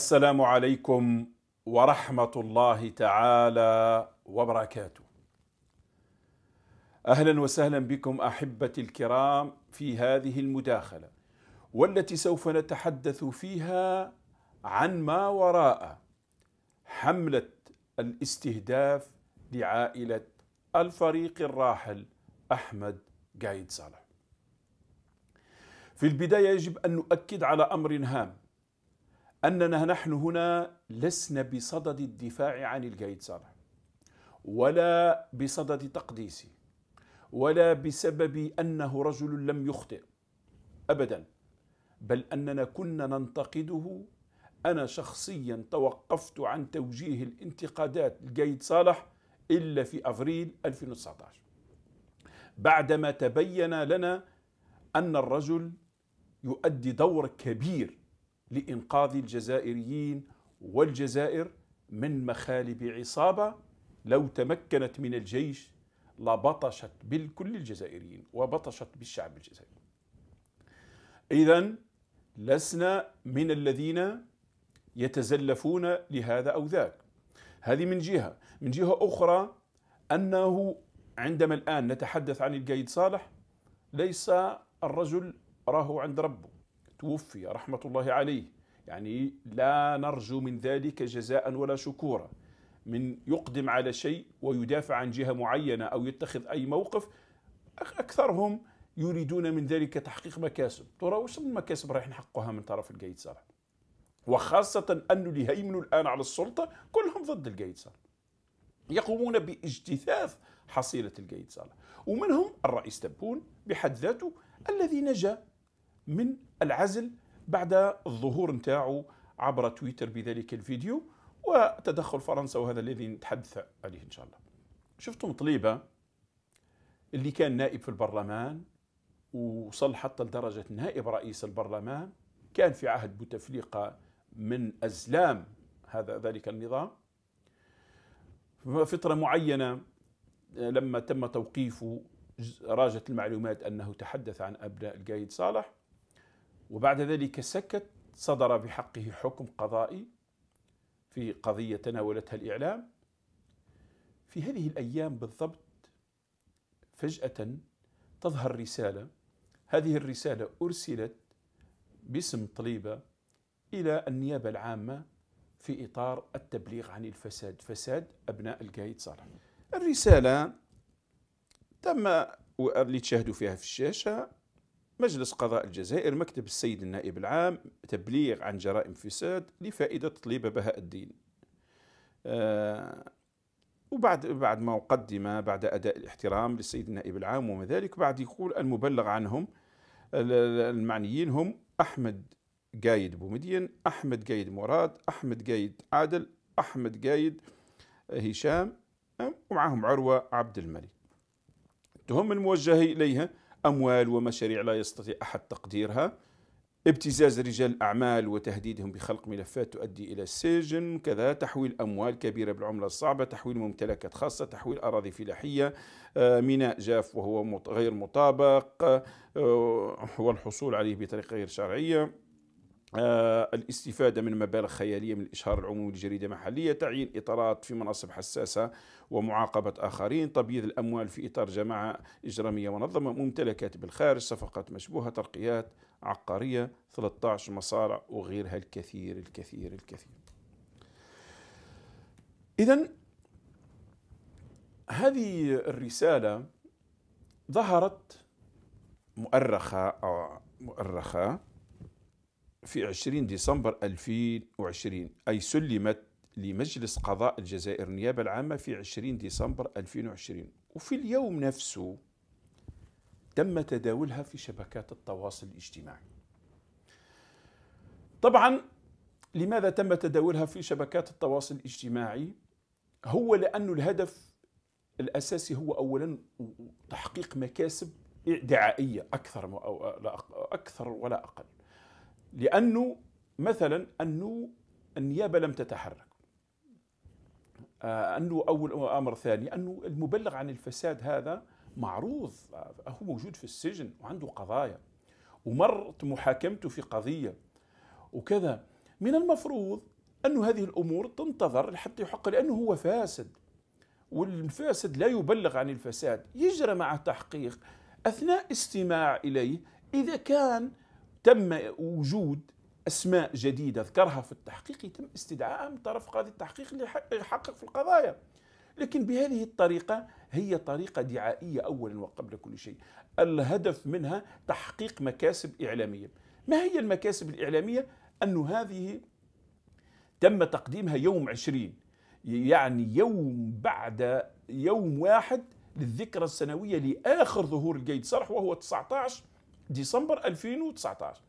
السلام عليكم ورحمه الله تعالى وبركاته اهلا وسهلا بكم احبتي الكرام في هذه المداخله والتي سوف نتحدث فيها عن ما وراء حمله الاستهداف لعائله الفريق الراحل احمد قايد صالح في البدايه يجب ان نؤكد على امر هام أننا نحن هنا لسنا بصدد الدفاع عن القايد صالح ولا بصدد تقديسه ولا بسبب أنه رجل لم يخطئ أبدا بل أننا كنا ننتقده أنا شخصيا توقفت عن توجيه الانتقادات لقايد صالح إلا في أفريل 2019 بعدما تبين لنا أن الرجل يؤدي دور كبير لإنقاذ الجزائريين والجزائر من مخالب عصابة لو تمكنت من الجيش لبطشت بالكل الجزائريين وبطشت بالشعب الجزائري إذا لسنا من الذين يتزلفون لهذا أو ذاك هذه من جهة من جهة أخرى أنه عندما الآن نتحدث عن القايد صالح ليس الرجل راه عند ربه توفي رحمة الله عليه يعني لا نرجو من ذلك جزاء ولا شكورا من يقدم على شيء ويدافع عن جهة معينة أو يتخذ أي موقف أكثرهم يريدون من ذلك تحقيق مكاسب ترى وش المكاسب رايح نحققها من طرف القايد صالح وخاصة أن اللي هيمنوا الآن على السلطة كلهم ضد القايد صالح يقومون باجتثاث حصيلة القايد صالح ومنهم الرئيس تبون بحد ذاته الذي نجا من العزل بعد الظهور نتاعو عبر تويتر بذلك الفيديو وتدخل فرنسا وهذا الذي نتحدث عليه ان شاء الله شفتم طليبه اللي كان نائب في البرلمان وصل حتى لدرجه نائب رئيس البرلمان كان في عهد بوتفليقه من ازلام هذا ذلك النظام فتره معينه لما تم توقيفه راجت المعلومات انه تحدث عن ابناء القايد صالح وبعد ذلك سكت صدر بحقه حكم قضائي في قضية تناولتها الإعلام في هذه الأيام بالضبط فجأة تظهر رسالة هذه الرسالة أرسلت باسم طليبة إلى النيابة العامة في إطار التبليغ عن الفساد فساد أبناء القايد صالح الرسالة تم اللي تشاهدوا فيها في الشاشة مجلس قضاء الجزائر مكتب السيد النائب العام تبليغ عن جرائم فساد لفائدة طليبة بهاء الدين آه، وبعد بعد ما قدم بعد أداء الاحترام للسيد النائب العام وما ذلك بعد يقول المبلغ عنهم المعنيين هم أحمد قايد بومدين أحمد قايد مراد أحمد قايد عادل أحمد قايد هشام آه، ومعهم عروة عبد الملك التهم الموجهة إليها أموال ومشاريع لا يستطيع أحد تقديرها ابتزاز رجال الأعمال وتهديدهم بخلق ملفات تؤدي إلى السجن كذا تحويل أموال كبيرة بالعملة الصعبة تحويل ممتلكات خاصة تحويل أراضي فلاحية آه، ميناء جاف وهو غير مطابق آه، والحصول عليه بطريقة غير شرعية آه، الاستفادة من مبالغ خيالية من الإشهار العمومي لجريدة محلية تعيين إطارات في مناصب حساسة ومعاقبة آخرين تبييض الأموال في إطار جماعة إجرامية منظمة ممتلكات بالخارج صفقات مشبوهة ترقيات عقارية 13 مصارع وغيرها الكثير الكثير الكثير إذا هذه الرسالة ظهرت مؤرخة أو آه، مؤرخة في 20 ديسمبر 2020 أي سلمت لمجلس قضاء الجزائر النيابة العامة في 20 ديسمبر 2020 وفي اليوم نفسه تم تداولها في شبكات التواصل الاجتماعي طبعا لماذا تم تداولها في شبكات التواصل الاجتماعي هو لأن الهدف الأساسي هو أولا تحقيق مكاسب دعائية أكثر, أو أكثر ولا أقل لأنه مثلا أنه النيابة لم تتحرك آه، أنه أول أمر ثاني أنه المبلغ عن الفساد هذا معروض آه، هو موجود في السجن وعنده قضايا ومرت محاكمته في قضية وكذا من المفروض أن هذه الأمور تنتظر حتى يحق لأنه هو فاسد والفاسد لا يبلغ عن الفساد يجرى معه تحقيق أثناء استماع إليه إذا كان تم وجود اسماء جديده ذكرها في التحقيق يتم استدعائها من طرف قاضي التحقيق ليحقق في القضايا لكن بهذه الطريقه هي طريقه دعائيه اولا وقبل كل شيء الهدف منها تحقيق مكاسب اعلاميه ما هي المكاسب الاعلاميه أن هذه تم تقديمها يوم عشرين يعني يوم بعد يوم واحد للذكرى السنوية لآخر ظهور القيد صرح وهو 19 ديسمبر 2019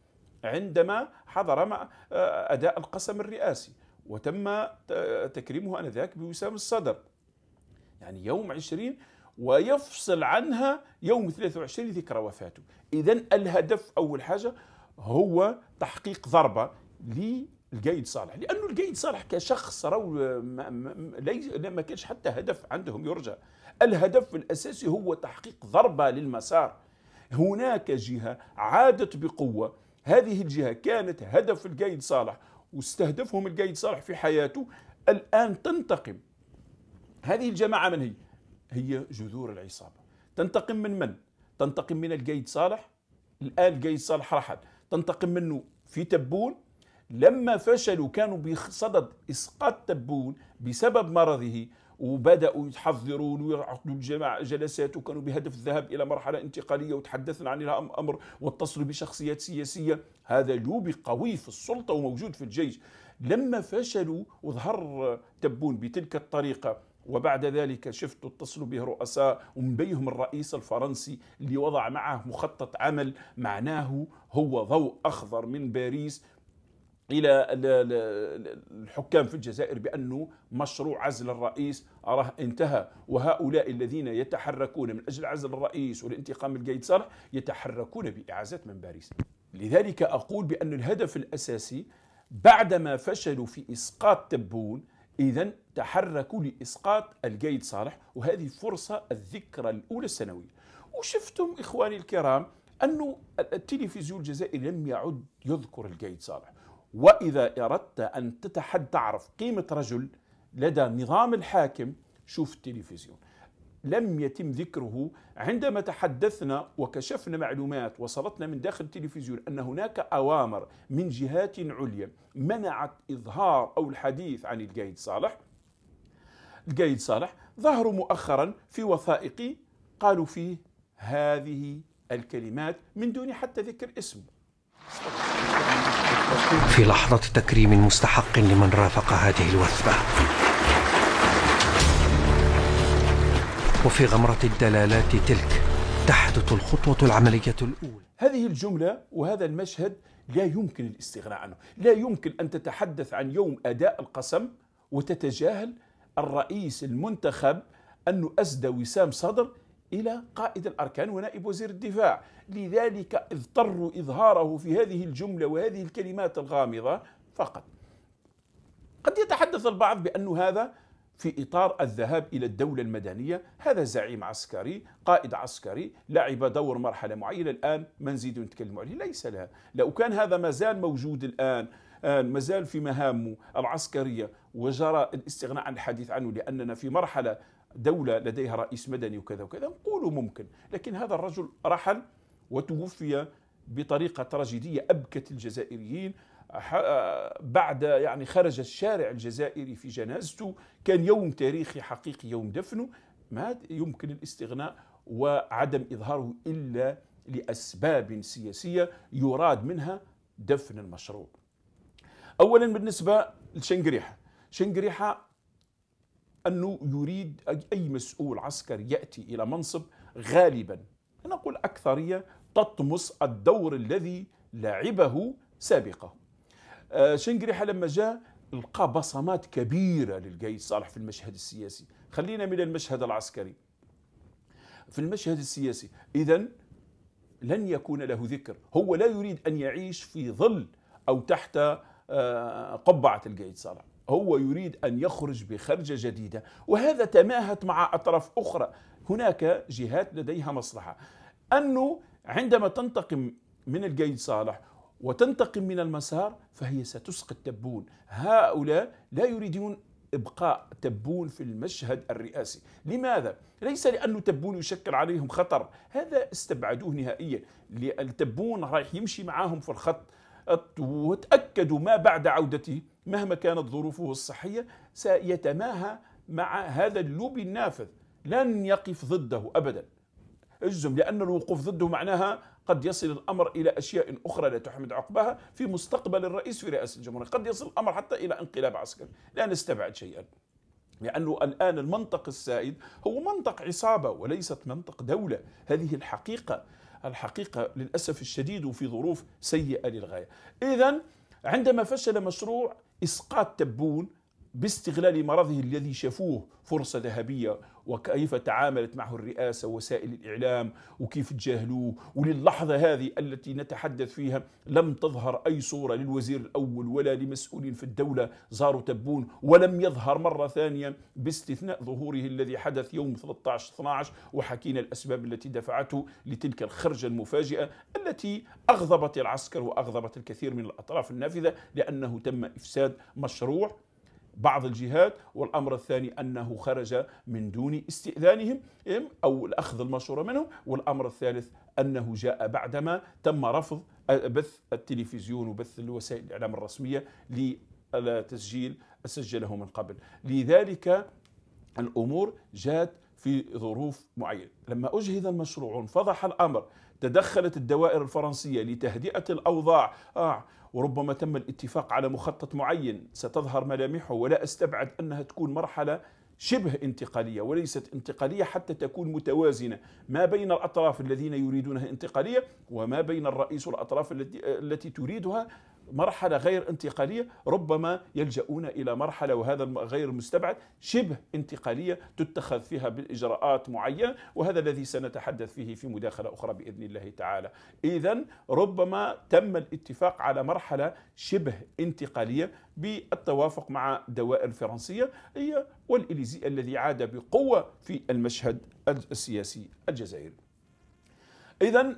عندما حضر مع آه، أداء القسم الرئاسي وتم تكريمه أنذاك بوسام الصدر يعني يوم 20 ويفصل عنها يوم 23 ذكرى وفاته إذا الهدف أول حاجة هو تحقيق ضربة القايد صالح لأنه القايد صالح كشخص رو ما, ما, ما كانش حتى هدف عندهم يرجى الهدف الأساسي هو تحقيق ضربة للمسار هناك جهة عادت بقوة هذه الجهة كانت هدف القايد صالح واستهدفهم القايد صالح في حياته الآن تنتقم هذه الجماعة من هي؟ هي جذور العصابة تنتقم من من؟ تنتقم من القايد صالح الآن القايد صالح رحل تنتقم منه في تبون لما فشلوا كانوا بصدد إسقاط تبون بسبب مرضه وبداوا يتحضروا ويعقدوا جلسات وكانوا بهدف الذهاب الى مرحله انتقاليه وتحدثنا عن الامر واتصلوا بشخصيات سياسيه هذا لوبي قوي في السلطه وموجود في الجيش لما فشلوا وظهر تبون بتلك الطريقه وبعد ذلك شفت اتصلوا به رؤساء ومن بينهم الرئيس الفرنسي اللي وضع معه مخطط عمل معناه هو ضوء أخضر من باريس الى الحكام في الجزائر بانه مشروع عزل الرئيس راه انتهى وهؤلاء الذين يتحركون من اجل عزل الرئيس والانتقام لقايد صالح يتحركون بإعازة من باريس لذلك اقول بان الهدف الاساسي بعدما فشلوا في اسقاط تبون اذا تحركوا لاسقاط القايد صالح وهذه فرصه الذكرى الاولى السنويه وشفتم اخواني الكرام انه التلفزيون الجزائري لم يعد يذكر القايد صالح وإذا أردت أن تتحد تعرف قيمة رجل لدى نظام الحاكم شوف التلفزيون لم يتم ذكره عندما تحدثنا وكشفنا معلومات وصلتنا من داخل التلفزيون ان هناك اوامر من جهات عليا منعت اظهار او الحديث عن القايد صالح. القايد صالح ظهروا مؤخرا في وثائقي قالوا فيه هذه الكلمات من دون حتى ذكر اسمه. في لحظة تكريم مستحق لمن رافق هذه الوثبة وفي غمرة الدلالات تلك تحدث الخطوة العملية الأولى هذه الجملة وهذا المشهد لا يمكن الاستغناء عنه لا يمكن أن تتحدث عن يوم أداء القسم وتتجاهل الرئيس المنتخب أنه أسدى وسام صدر إلى قائد الأركان ونائب وزير الدفاع لذلك اضطروا إظهاره في هذه الجملة وهذه الكلمات الغامضة فقط قد يتحدث البعض بأن هذا في إطار الذهاب إلى الدولة المدنية هذا زعيم عسكري قائد عسكري لعب دور مرحلة معينة الآن ما نزيد نتكلم عليه ليس لها لو كان هذا مازال موجود الآن آه، ما مازال في مهامه العسكرية وجرى الاستغناء عن الحديث عنه لأننا في مرحلة دولة لديها رئيس مدني وكذا وكذا نقولوا ممكن لكن هذا الرجل رحل وتوفي بطريقة تراجيدية أبكت الجزائريين بعد يعني خرج الشارع الجزائري في جنازته كان يوم تاريخي حقيقي يوم دفنه ما يمكن الاستغناء وعدم إظهاره إلا لأسباب سياسية يراد منها دفن المشروع أولا بالنسبة لشنقريحة شنقريحة أنه يريد أي مسؤول عسكري يأتي إلى منصب غالبا نقول أكثرية تطمس الدور الذي لعبه سابقه آه، شنقريحة لما جاء لقى بصمات كبيرة للقايد صالح في المشهد السياسي خلينا من المشهد العسكري في المشهد السياسي إذا لن يكون له ذكر هو لا يريد أن يعيش في ظل أو تحت آه، قبعة القايد صالح هو يريد أن يخرج بخرجة جديدة وهذا تماهت مع أطراف أخرى هناك جهات لديها مصلحة أنه عندما تنتقم من القيد صالح وتنتقم من المسار فهي ستسقط تبون هؤلاء لا يريدون ابقاء تبون في المشهد الرئاسي، لماذا؟ ليس لانه تبون يشكل عليهم خطر، هذا استبعدوه نهائيا، التبون رايح يمشي معاهم في الخط وتاكدوا ما بعد عودته مهما كانت ظروفه الصحية سيتماهى مع هذا اللوب النافذ لن يقف ضده أبدا اجزم لأن الوقوف ضده معناها قد يصل الأمر إلى أشياء أخرى لا تحمد عقبها في مستقبل الرئيس في رئاسة الجمهورية قد يصل الأمر حتى إلى انقلاب عسكري لا نستبعد شيئا لأنه الآن المنطق السائد هو منطق عصابة وليست منطق دولة هذه الحقيقة الحقيقة للأسف الشديد وفي ظروف سيئة للغاية إذا عندما فشل مشروع اسقاط تبون باستغلال مرضه الذي شافوه فرصه ذهبيه وكيف تعاملت معه الرئاسة ووسائل الإعلام وكيف تجاهلوه وللحظة هذه التي نتحدث فيها لم تظهر أي صورة للوزير الأول ولا لمسؤول في الدولة زاروا تبون ولم يظهر مرة ثانية باستثناء ظهوره الذي حدث يوم 13-12 وحكينا الأسباب التي دفعته لتلك الخرجة المفاجئة التي أغضبت العسكر وأغضبت الكثير من الأطراف النافذة لأنه تم إفساد مشروع بعض الجهات والأمر الثاني أنه خرج من دون استئذانهم أو الأخذ المشورة منهم والأمر الثالث أنه جاء بعدما تم رفض آه، بث التلفزيون وبث الوسائل الإعلام الرسمية لتسجيل سجله من قبل لذلك الأمور جاءت في ظروف معينة لما أجهد المشروع انفضح الأمر تدخلت الدوائر الفرنسية لتهدئة الأوضاع آه وربما تم الاتفاق على مخطط معين ستظهر ملامحه ولا أستبعد أنها تكون مرحلة شبه انتقالية وليست انتقالية حتى تكون متوازنة ما بين الأطراف الذين يريدونها انتقالية وما بين الرئيس والأطراف التي تريدها مرحلة غير انتقالية ربما يلجؤون إلى مرحلة وهذا غير مستبعد شبه انتقالية تتخذ فيها بالإجراءات معينة وهذا الذي سنتحدث فيه في مداخلة أخرى بإذن الله تعالى إذا ربما تم الاتفاق على مرحلة شبه انتقالية بالتوافق مع الدوائر الفرنسية هي والإليزي الذي عاد بقوة في المشهد السياسي الجزائري إذا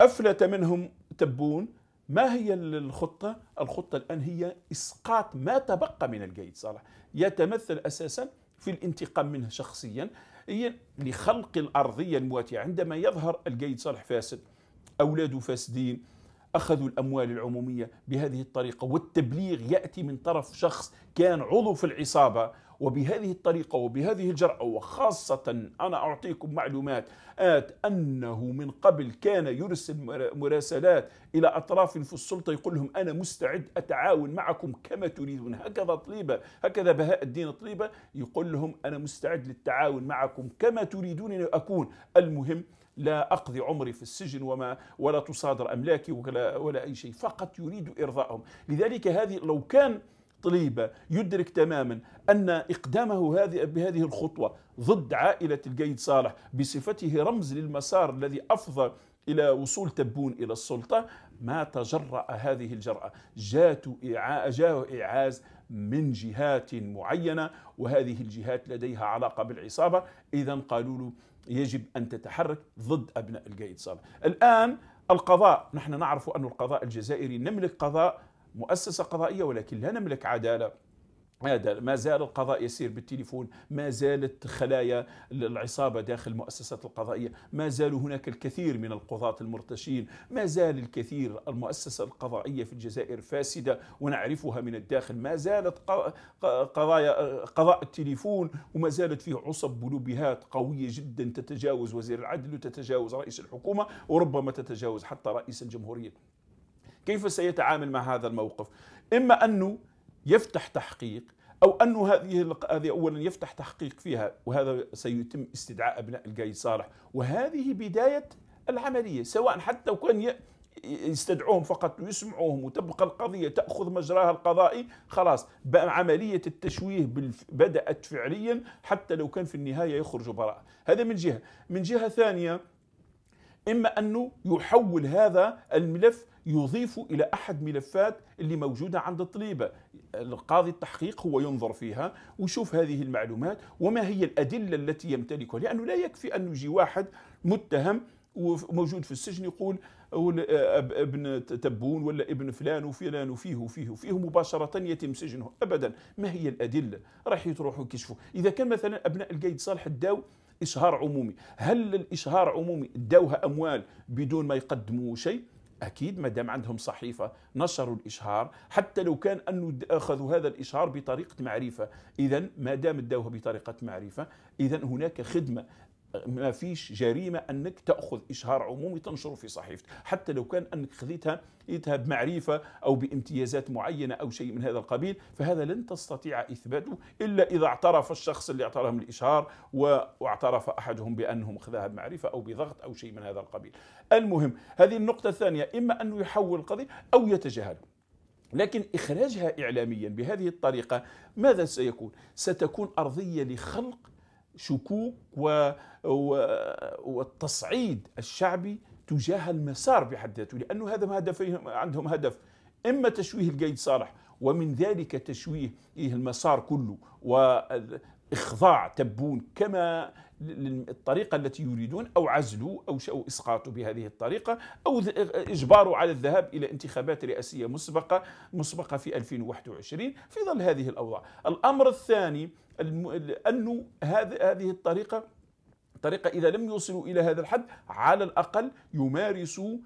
أفلت منهم تبون ما هي الخطة؟ الخطة الآن هي إسقاط ما تبقى من القيد صالح يتمثل أساسا في الانتقام منه شخصيا هي لخلق الأرضية المواتية عندما يظهر القيد صالح فاسد أولاده فاسدين أخذوا الأموال العمومية بهذه الطريقة والتبليغ يأتي من طرف شخص كان عضو في العصابة وبهذه الطريقة وبهذه الجرأة وخاصة أنا أعطيكم معلومات آت أنه من قبل كان يرسل مراسلات إلى أطراف في السلطة يقول لهم أنا مستعد أتعاون معكم كما تريدون هكذا طليبة هكذا بهاء الدين طليبة يقول لهم أنا مستعد للتعاون معكم كما تريدون أن أكون المهم لا أقضي عمري في السجن وما ولا تصادر أملاكي ولا, ولا أي شيء فقط يريد إرضائهم لذلك هذه لو كان طليبة يدرك تماما أن إقدامه هذه بهذه الخطوة ضد عائلة القيد صالح بصفته رمز للمسار الذي أفضى إلى وصول تبون إلى السلطة ما تجرأ هذه الجرأة جاءه إعاز من جهات معينة وهذه الجهات لديها علاقة بالعصابة إذا قالوا له يجب أن تتحرك ضد أبناء القيد صالح الآن القضاء نحن نعرف أن القضاء الجزائري نملك قضاء مؤسسة قضائية ولكن لا نملك عدالة ما زال القضاء يسير بالتليفون ما زالت خلايا العصابة داخل المؤسسات القضائية ما زال هناك الكثير من القضاة المرتشين ما زال الكثير المؤسسة القضائية في الجزائر فاسدة ونعرفها من الداخل ما زالت قضايا قضاء التليفون وما زالت فيه عصب بلوبهات قوية جدا تتجاوز وزير العدل وتتجاوز رئيس الحكومة وربما تتجاوز حتى رئيس الجمهورية كيف سيتعامل مع هذا الموقف إما أنه يفتح تحقيق أو أنه هذه هذه أولا يفتح تحقيق فيها وهذا سيتم استدعاء أبناء الجاي صالح وهذه بداية العملية سواء حتى وكان يستدعوهم فقط ويسمعوهم وتبقى القضية تأخذ مجراها القضائي خلاص عملية التشويه بدأت فعليا حتى لو كان في النهاية يخرج براءة هذا من جهة من جهة ثانية إما أنه يحول هذا الملف يضيف إلى أحد ملفات اللي موجودة عند الطليبه القاضي التحقيق هو ينظر فيها ويشوف هذه المعلومات وما هي الأدلة التي يمتلكها لأنه لا يكفي أن يجي واحد متهم وموجود في السجن يقول آه، ابن تبون ولا ابن فلان وفلان وفيه وفيه وفيه مباشرة يتم سجنه أبدا ما هي الأدلة راح يروحوا يكشفوا إذا كان مثلا أبناء القيد صالح الداو إشهار عمومي هل الإشهار عمومي داوها أموال بدون ما يقدموا شيء أكيد ما دام عندهم صحيفة نشروا الإشهار حتى لو كان أنه أخذوا هذا الإشهار بطريقة معرفة إذا ما دام اداوها بطريقة معرفة إذا هناك خدمة ما فيش جريمه انك تاخذ اشهار عمومي تنشره في صحيفتك حتى لو كان انك خذيتها خذيتها بمعرفه او بامتيازات معينه او شيء من هذا القبيل فهذا لن تستطيع اثباته الا اذا اعترف الشخص اللي اعترهم الاشهار واعترف احدهم بانهم خذاها بمعرفه او بضغط او شيء من هذا القبيل المهم هذه النقطه الثانيه اما انه يحول القضيه او يتجاهلها لكن إخراجها إعلاميا بهذه الطريقة ماذا سيكون؟ ستكون أرضية لخلق شكوك و... و... والتصعيد الشعبي تجاه المسار بحد ذاته لأنه هذا هدفهم عندهم هدف إما تشويه القيد صالح ومن ذلك تشويه المسار كله وإخضاع تبون كما الطريقة التي يريدون أو عزلوا أو أو إسقاطه بهذه الطريقة أو إجباره على الذهاب إلى انتخابات رئاسية مسبقة مسبقة في 2021 في ظل هذه الأوضاع الأمر الثاني أنه هذه الطريقة طريقة إذا لم يوصلوا إلى هذا الحد على الأقل يمارسوا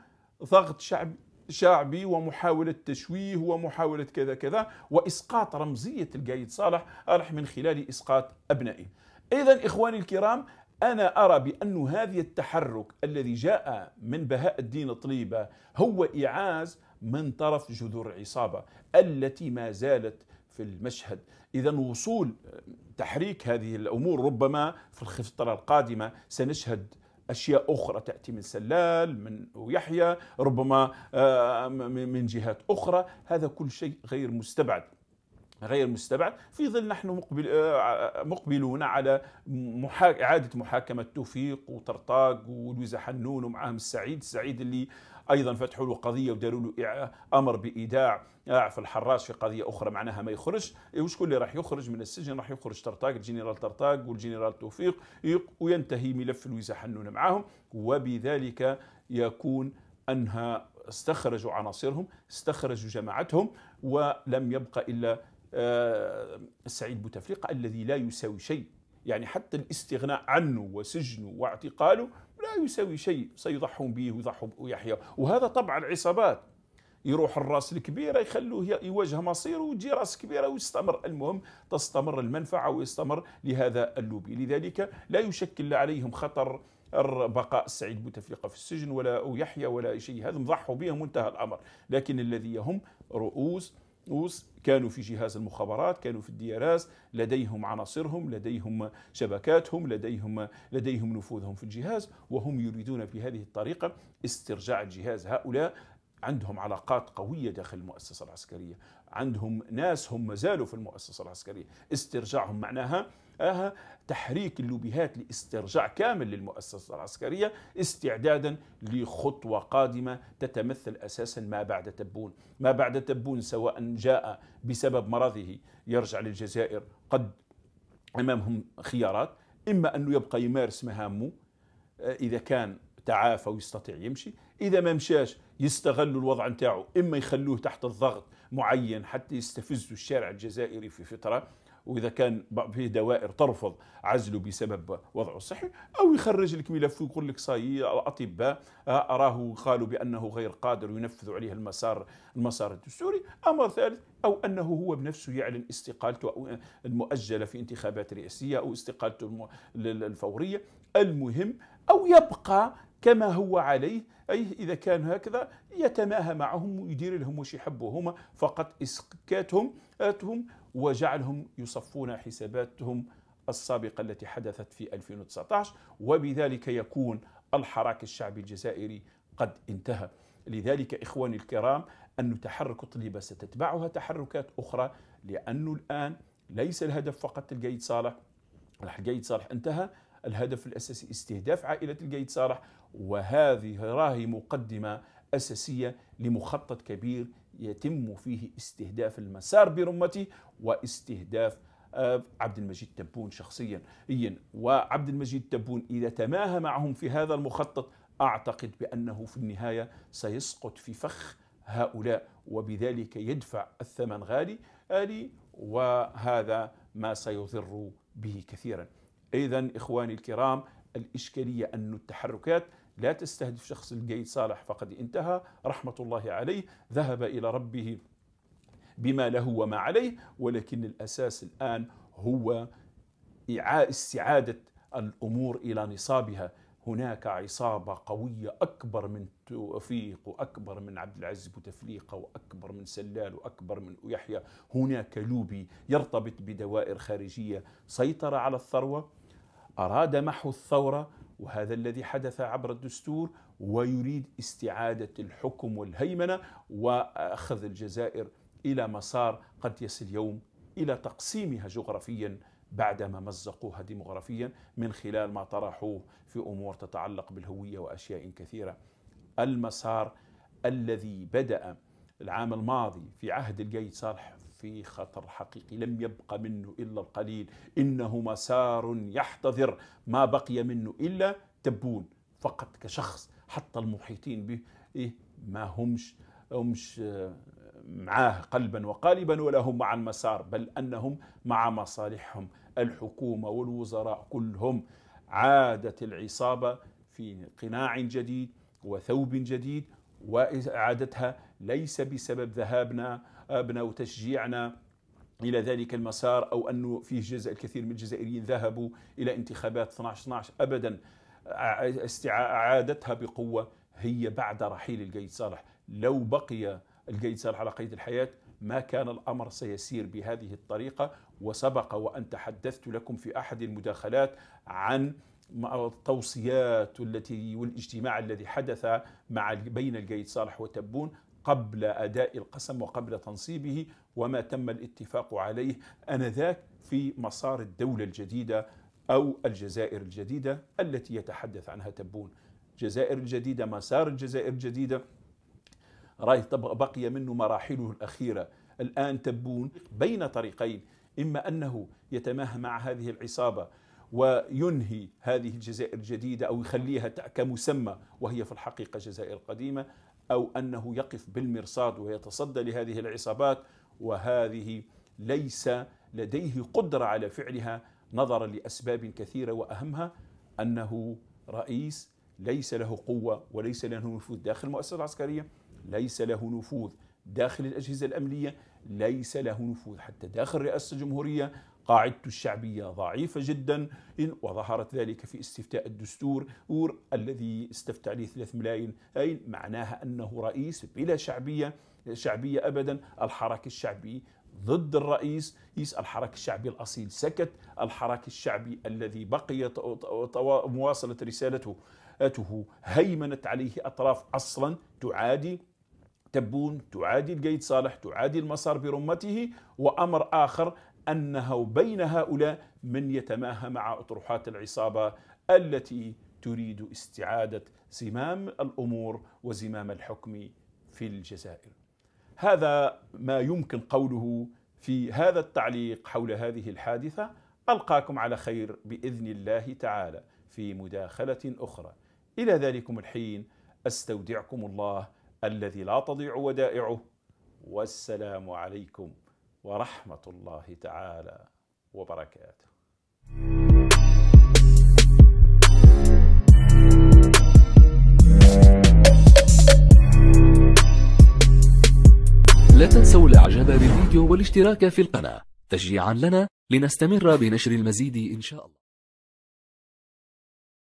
ضغط شعبي شعبي ومحاولة تشويه ومحاولة كذا كذا وإسقاط رمزية القايد صالح أرح من خلال إسقاط أبنائه إذا إخواني الكرام أنا أرى بأن هذه التحرك الذي جاء من بهاء الدين طليبة هو إعاز من طرف جذور العصابة التي ما زالت في المشهد إذا وصول آه، تحريك هذه الأمور ربما في الفترة القادمة سنشهد أشياء أخرى تأتي من سلال من ويحيى ربما آه، من جهات أخرى هذا كل شيء غير مستبعد غير مستبعد في ظل نحن مقبل آه، مقبلون على محا... إعادة محاكمة توفيق وطرطاق ولويزا حنون ومعهم السعيد السعيد اللي ايضا فتحوا له قضيه وداروا له امر بايداع في الحراس في قضيه اخرى معناها ما يخرج إيه، وشكون اللي راح يخرج من السجن راح يخرج طرطاق الجنرال طرطاق والجنرال توفيق وينتهي ملف الويزا حنون معاهم وبذلك يكون انها استخرجوا عناصرهم استخرجوا جماعتهم ولم يبقى الا آه، سعيد بوتفليقه الذي لا يساوي شيء يعني حتى الاستغناء عنه وسجنه واعتقاله لا يساوي شيء سيضحون به ويضحوا ويحيى وهذا طبع العصابات يروح الراس الكبيرة يخلوه يواجه مصيره وتجي راس كبيرة ويستمر المهم تستمر المنفعة ويستمر لهذا اللوبي لذلك لا يشكل عليهم خطر بقاء سعيد بوتفليقه في السجن ولا أو يحيى ولا شيء هذا ضحوا بهم وانتهى الامر لكن الذي يهم رؤوس طاووس كانوا في جهاز المخابرات كانوا في الدياراس لديهم عناصرهم لديهم شبكاتهم لديهم لديهم نفوذهم في الجهاز وهم يريدون بهذه الطريقة استرجاع الجهاز هؤلاء عندهم علاقات قوية داخل المؤسسة العسكرية عندهم ناس هم ما زالوا في المؤسسة العسكرية استرجاعهم معناها آه، تحريك اللوبيهات لاسترجاع كامل للمؤسسة العسكرية استعدادا لخطوة قادمة تتمثل أساسا ما بعد تبون ما بعد تبون سواء جاء بسبب مرضه يرجع للجزائر قد أمامهم خيارات إما أنه يبقى يمارس مهامه آه، إذا كان تعافى ويستطيع يمشي إذا ما مشاش يستغلوا الوضع نتاعو إما يخلوه تحت الضغط معين حتى يستفزوا الشارع الجزائري في فترة واذا كان فيه دوائر ترفض عزله بسبب وضعه الصحي او يخرج لك ملف ويقول لك صاي الاطباء آه، اراه قالوا بانه غير قادر ينفذ عليه المسار المسار الدستوري امر ثالث او انه هو بنفسه يعلن استقالته آه، المؤجله في انتخابات رئاسيه او استقالته الفوريه المهم او يبقى كما هو عليه أي إذا كان هكذا يتماهى معهم ويدير لهم وش يحبوا هما فقط إسكاتهم وجعلهم يصفون حساباتهم السابقة التي حدثت في 2019 وبذلك يكون الحراك الشعبي الجزائري قد انتهى لذلك إخواني الكرام أن تحرك طليبة ستتبعها تحركات أخرى لأنه الآن ليس الهدف فقط القيد صالح القيد صالح انتهى الهدف الأساسي استهداف عائلة القيد صالح وهذه راهي مقدمة أساسية لمخطط كبير يتم فيه استهداف المسار برمته واستهداف آه، عبد المجيد تبون شخصيا وعبد المجيد تبون إذا تماهى معهم في هذا المخطط أعتقد بأنه في النهاية سيسقط في فخ هؤلاء وبذلك يدفع الثمن غالي آلي وهذا ما سيضر به كثيرا إذا إخواني الكرام الإشكالية أن التحركات لا تستهدف شخص الجيد صالح فقد انتهى رحمة الله عليه ذهب إلى ربه بما له وما عليه ولكن الأساس الآن هو استعادة الأمور إلى نصابها هناك عصابة قوية أكبر من توفيق وأكبر من عبد العزيز بوتفليقة وأكبر من سلال وأكبر من يحيى هناك لوبي يرتبط بدوائر خارجية سيطر على الثروة أراد محو الثورة وهذا الذي حدث عبر الدستور ويريد استعادة الحكم والهيمنة وأخذ الجزائر إلى مسار قد يصل يوم إلى تقسيمها جغرافيا بعدما مزقوها ديمغرافيا من خلال ما طرحوه في أمور تتعلق بالهوية وأشياء كثيرة المسار الذي بدأ العام الماضي في عهد القايد صالح في خطر حقيقي لم يبق منه إلا القليل إنه مسار يحتضر ما بقي منه إلا تبون فقط كشخص حتى المحيطين به إيه ما همش همش آه، معاه قلبا وقالبا ولا هم مع المسار بل أنهم مع مصالحهم الحكومة والوزراء كلهم عادت العصابة في قناع جديد وثوب جديد وإعادتها ليس بسبب ذهابنا ابنا وتشجيعنا الى ذلك المسار او انه فيه جزء الكثير من الجزائريين ذهبوا الى انتخابات 12 12 ابدا استعادتها بقوه هي بعد رحيل القيد صالح لو بقي القيد صالح على قيد الحياه ما كان الامر سيسير بهذه الطريقه وسبق وان تحدثت لكم في احد المداخلات عن التوصيات التي والاجتماع الذي حدث مع بين القيد صالح وتبون قبل أداء القسم وقبل تنصيبه وما تم الاتفاق عليه أنذاك في مسار الدولة الجديدة أو الجزائر الجديدة التي يتحدث عنها تبون الجزائر الجديدة مسار الجزائر الجديدة راي بقي منه مراحله الأخيرة الآن تبون بين طريقين إما أنه يتماهى مع هذه العصابة وينهي هذه الجزائر الجديدة أو يخليها كمسمى وهي في الحقيقة جزائر قديمة أو أنه يقف بالمرصاد ويتصدى لهذه العصابات وهذه ليس لديه قدرة على فعلها نظرا لأسباب كثيرة وأهمها أنه رئيس ليس له قوة وليس له نفوذ داخل المؤسسة العسكرية ليس له نفوذ داخل الأجهزة الأمنية ليس له نفوذ حتى داخل رئاسة الجمهورية قاعدته الشعبية ضعيفة جدا وظهرت ذلك في استفتاء الدستور الذي استفتى عليه 3 ملايين أي معناها أنه رئيس بلا شعبية شعبية أبدا الحركة الشعبية ضد الرئيس يس الحراك الشعبي الأصيل سكت الحراك الشعبي الذي بقي مواصلة رسالته هيمنت عليه أطراف أصلا تعادي تبون تعادي القيد صالح تعادي المسار برمته وأمر آخر أنه بين هؤلاء من يتماهى مع أطروحات العصابة التي تريد استعادة زمام الأمور وزمام الحكم في الجزائر هذا ما يمكن قوله في هذا التعليق حول هذه الحادثة ألقاكم على خير بإذن الله تعالى في مداخلة أخرى إلى ذلكم الحين أستودعكم الله الذي لا تضيع ودائعه والسلام عليكم ورحمه الله تعالى وبركاته لا تنسوا الاعجاب بالفيديو والاشتراك في القناة تشجيعا لنا لنستمر بنشر المزيد إن شاء الله